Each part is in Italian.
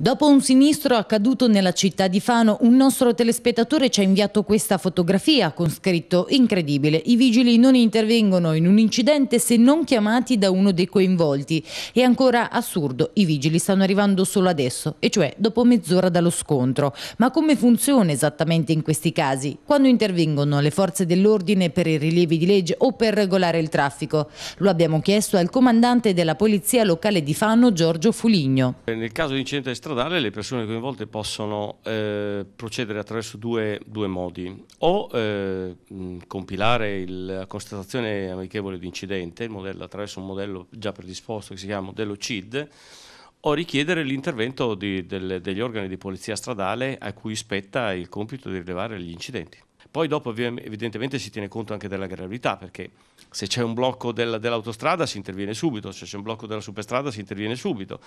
Dopo un sinistro accaduto nella città di Fano, un nostro telespettatore ci ha inviato questa fotografia con scritto incredibile. I vigili non intervengono in un incidente se non chiamati da uno dei coinvolti. È ancora assurdo, i vigili stanno arrivando solo adesso, e cioè dopo mezz'ora dallo scontro. Ma come funziona esattamente in questi casi? Quando intervengono le forze dell'ordine per i rilievi di legge o per regolare il traffico? Lo abbiamo chiesto al comandante della polizia locale di Fano, Giorgio Fuligno. Nel caso di incidente stradale le persone coinvolte possono eh, procedere attraverso due, due modi, o eh, mh, compilare la constatazione amichevole di incidente modello, attraverso un modello già predisposto che si chiama modello CID, o richiedere l'intervento di, del, degli organi di polizia stradale a cui spetta il compito di rilevare gli incidenti. Poi dopo evidentemente si tiene conto anche della gravità, perché se c'è un blocco del, dell'autostrada si interviene subito, se c'è un blocco della superstrada si interviene subito,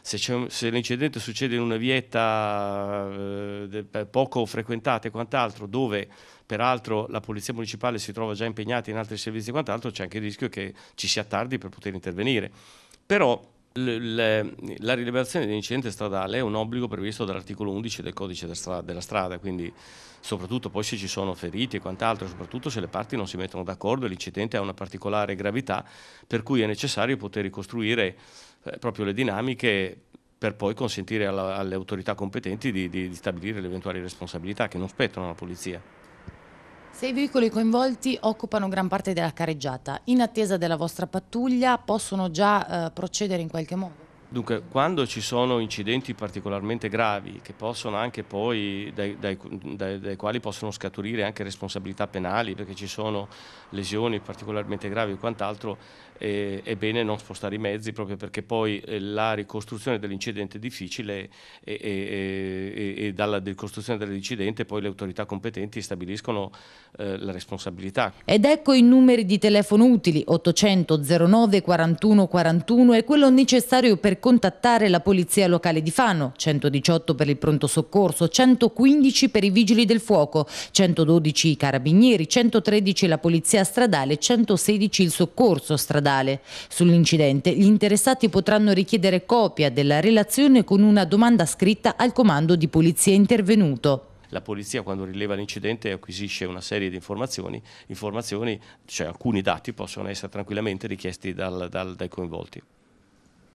se, un, se l'incidente succede in una vietta eh, poco frequentata e quant'altro, dove peraltro la polizia municipale si trova già impegnata in altri servizi e quant'altro, c'è anche il rischio che ci sia tardi per poter intervenire. Però la rilevazione dell'incidente stradale è un obbligo previsto dall'articolo 11 del codice della strada, quindi soprattutto poi se ci sono feriti e quant'altro, soprattutto se le parti non si mettono d'accordo e l'incidente ha una particolare gravità, per cui è necessario poter ricostruire eh, proprio le dinamiche per poi consentire alle autorità competenti di, di, di stabilire le eventuali responsabilità che non spettano alla polizia i veicoli coinvolti occupano gran parte della carreggiata. In attesa della vostra pattuglia possono già eh, procedere in qualche modo? Dunque, quando ci sono incidenti particolarmente gravi, poi, dai, dai, dai, dai, quali possono scaturire anche responsabilità penali, perché ci sono lesioni particolarmente gravi e quant'altro, eh, è bene non spostare i mezzi proprio perché poi eh, la ricostruzione dell'incidente è difficile e, e, e, e, dalla ricostruzione dell'incidente poi le autorità competenti stabiliscono eh, la responsabilità. Ed ecco i numeri di telefono utili 800 09 41 41 e quello necessario per contattare la polizia locale di Fano, 118 per il pronto soccorso, 115 per i vigili del fuoco, 112 i carabinieri, 113 la polizia stradale, 116 il soccorso stradale. Sull'incidente gli interessati potranno richiedere copia della relazione con una domanda scritta al comando di polizia intervenuto la polizia quando rileva l'incidente acquisisce una serie di informazioni, informazioni cioè alcuni dati possono essere tranquillamente richiesti dal, dal, dai coinvolti.